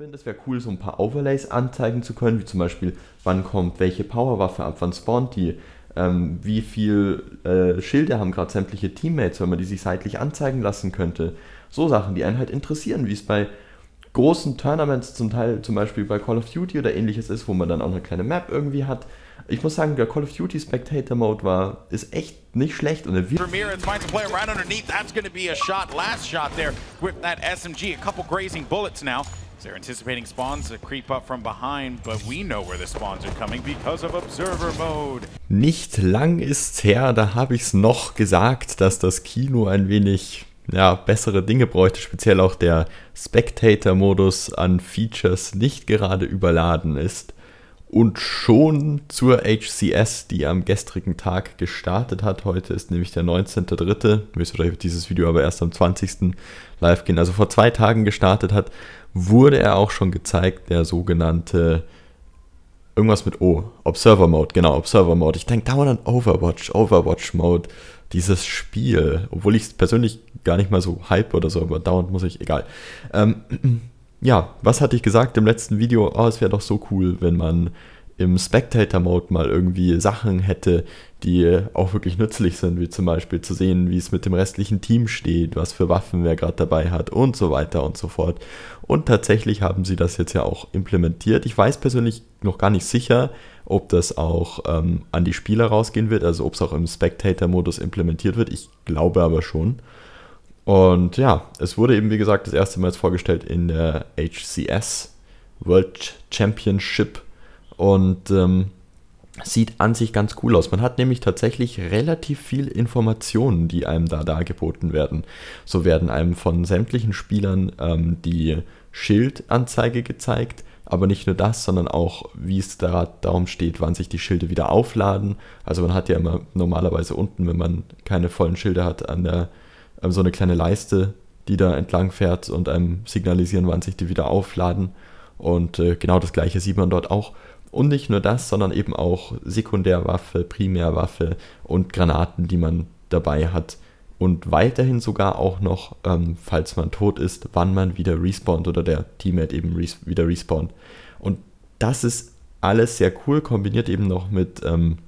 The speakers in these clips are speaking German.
finde, es wäre cool, so ein paar Overlays anzeigen zu können, wie zum Beispiel, wann kommt welche Powerwaffe ab, wann spawnt die, ähm, wie viele äh, Schilde haben gerade sämtliche Teammates, wenn man die sich seitlich anzeigen lassen könnte. So Sachen, die einen halt interessieren, wie es bei großen Tournaments zum Teil zum Beispiel bei Call of Duty oder ähnliches ist, wo man dann auch eine kleine Map irgendwie hat. Ich muss sagen, der Call of Duty Spectator Mode war, ist echt nicht schlecht und er wird. Ramirez SMG. A couple grazing bullets now they're anticipating spawns that creep up from behind, but we know where the spawns are coming because of observer mode. Nicht lang ist's her, da habe ich's noch gesagt, dass das Kino ein wenig ja, bessere Dinge bräuchte, speziell auch der Spectator-Modus an Features nicht gerade überladen ist. Und schon zur HCS, die am gestrigen Tag gestartet hat. Heute ist nämlich der 19.3. Höchstwahrscheinlich wird dieses Video aber erst am 20. live gehen. Also vor zwei Tagen gestartet hat, wurde er auch schon gezeigt, der sogenannte irgendwas mit O. Observer Mode, genau, Observer Mode. Ich denke dauernd an Overwatch, Overwatch Mode. Dieses Spiel, obwohl ich es persönlich gar nicht mal so hype oder so, aber dauernd muss ich, egal. Ähm, ja, was hatte ich gesagt im letzten Video? Oh, es wäre doch so cool, wenn man im Spectator-Mode mal irgendwie Sachen hätte, die auch wirklich nützlich sind, wie zum Beispiel zu sehen, wie es mit dem restlichen Team steht, was für Waffen wer gerade dabei hat und so weiter und so fort. Und tatsächlich haben sie das jetzt ja auch implementiert. Ich weiß persönlich noch gar nicht sicher, ob das auch ähm, an die Spieler rausgehen wird, also ob es auch im Spectator-Modus implementiert wird. Ich glaube aber schon. Und ja, es wurde eben, wie gesagt, das erste Mal jetzt vorgestellt in der HCS World Championship und ähm, sieht an sich ganz cool aus. Man hat nämlich tatsächlich relativ viel Informationen, die einem da dargeboten werden. So werden einem von sämtlichen Spielern ähm, die Schildanzeige gezeigt, aber nicht nur das, sondern auch, wie es da, darum steht, wann sich die Schilde wieder aufladen. Also man hat ja immer normalerweise unten, wenn man keine vollen Schilde hat, an der ähm, so eine kleine Leiste, die da entlang fährt und einem signalisieren, wann sich die wieder aufladen. Und äh, genau das gleiche sieht man dort auch. Und nicht nur das, sondern eben auch Sekundärwaffe, Primärwaffe und Granaten, die man dabei hat. Und weiterhin sogar auch noch, ähm, falls man tot ist, wann man wieder respawnt oder der Teammate eben res wieder respawnt. Und das ist alles sehr cool, kombiniert eben noch mit ähm,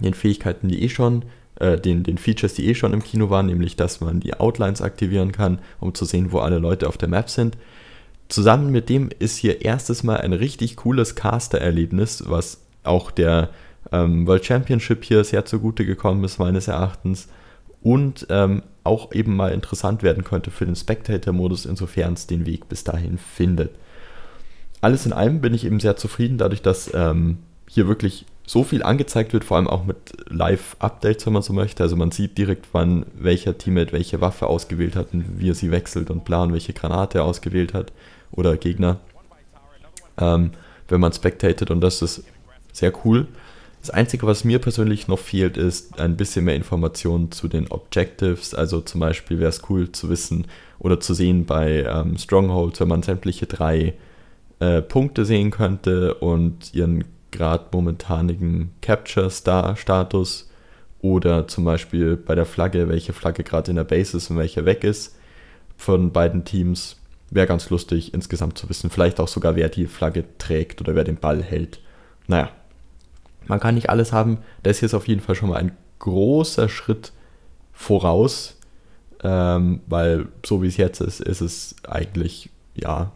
den Fähigkeiten, die eh schon äh, den, den Features, die eh schon im Kino waren, nämlich dass man die Outlines aktivieren kann, um zu sehen, wo alle Leute auf der Map sind. Zusammen mit dem ist hier erstes Mal ein richtig cooles Caster-Erlebnis, was auch der ähm, World Championship hier sehr zugute gekommen ist, meines Erachtens. Und ähm, auch eben mal interessant werden könnte für den Spectator-Modus, insofern es den Weg bis dahin findet. Alles in allem bin ich eben sehr zufrieden, dadurch, dass ähm, hier wirklich so viel angezeigt wird, vor allem auch mit Live-Updates, wenn man so möchte. Also man sieht direkt, wann welcher Teammate welche Waffe ausgewählt hat und wie er sie wechselt und plan, welche Granate er ausgewählt hat oder Gegner. Ähm, wenn man spectated und das ist sehr cool. Das Einzige, was mir persönlich noch fehlt, ist ein bisschen mehr Informationen zu den Objectives. Also zum Beispiel wäre es cool zu wissen oder zu sehen bei ähm, Strongholds, wenn man sämtliche drei äh, Punkte sehen könnte und ihren gerade momentanigen Capture-Star-Status oder zum Beispiel bei der Flagge, welche Flagge gerade in der Base ist und welche weg ist von beiden Teams. Wäre ganz lustig insgesamt zu wissen. Vielleicht auch sogar, wer die Flagge trägt oder wer den Ball hält. Naja, man kann nicht alles haben. Das hier ist auf jeden Fall schon mal ein großer Schritt voraus, ähm, weil so wie es jetzt ist, ist es eigentlich ja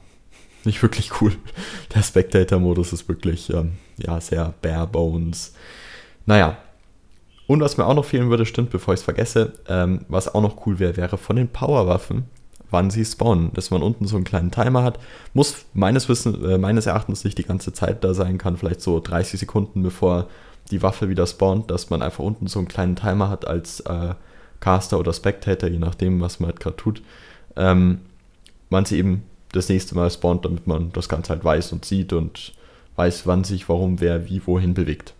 nicht wirklich cool. Der Spectator-Modus ist wirklich, ähm, ja, sehr bare bones. Naja. Und was mir auch noch fehlen würde, stimmt, bevor ich es vergesse, ähm, was auch noch cool wäre, wäre von den Powerwaffen, wann sie spawnen. Dass man unten so einen kleinen Timer hat. Muss meines Wissens, äh, meines Erachtens nicht die ganze Zeit da sein, kann vielleicht so 30 Sekunden, bevor die Waffe wieder spawnt, dass man einfach unten so einen kleinen Timer hat als äh, Caster oder Spectator, je nachdem, was man halt gerade tut. Ähm, man sie eben das nächste Mal spawnt, damit man das Ganze halt weiß und sieht und weiß, wann sich, warum, wer, wie, wohin bewegt.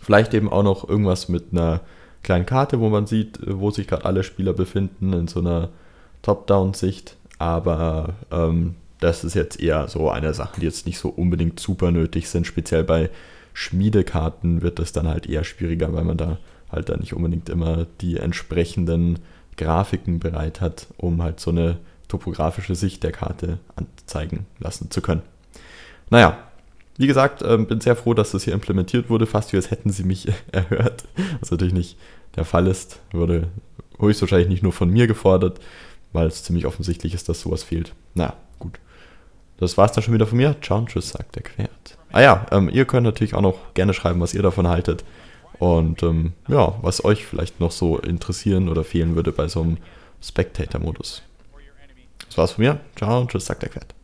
Vielleicht eben auch noch irgendwas mit einer kleinen Karte, wo man sieht, wo sich gerade alle Spieler befinden, in so einer Top-Down-Sicht. Aber ähm, das ist jetzt eher so eine Sache, die jetzt nicht so unbedingt super nötig sind. Speziell bei Schmiedekarten wird das dann halt eher schwieriger, weil man da halt dann nicht unbedingt immer die entsprechenden Grafiken bereit hat, um halt so eine topografische Sicht der Karte anzeigen lassen zu können. Naja, wie gesagt, äh, bin sehr froh, dass das hier implementiert wurde, fast wie als hätten sie mich erhört, was natürlich nicht der Fall ist, würde höchstwahrscheinlich nicht nur von mir gefordert, weil es ziemlich offensichtlich ist, dass sowas fehlt. Naja, gut. Das war es dann schon wieder von mir. Ciao und tschüss, sagt der Quert. Ah ja, ähm, ihr könnt natürlich auch noch gerne schreiben, was ihr davon haltet. Und ähm, ja, was euch vielleicht noch so interessieren oder fehlen würde bei so einem Spectator-Modus. Das war's von mir. Ciao und tschüss, sagt der Quert.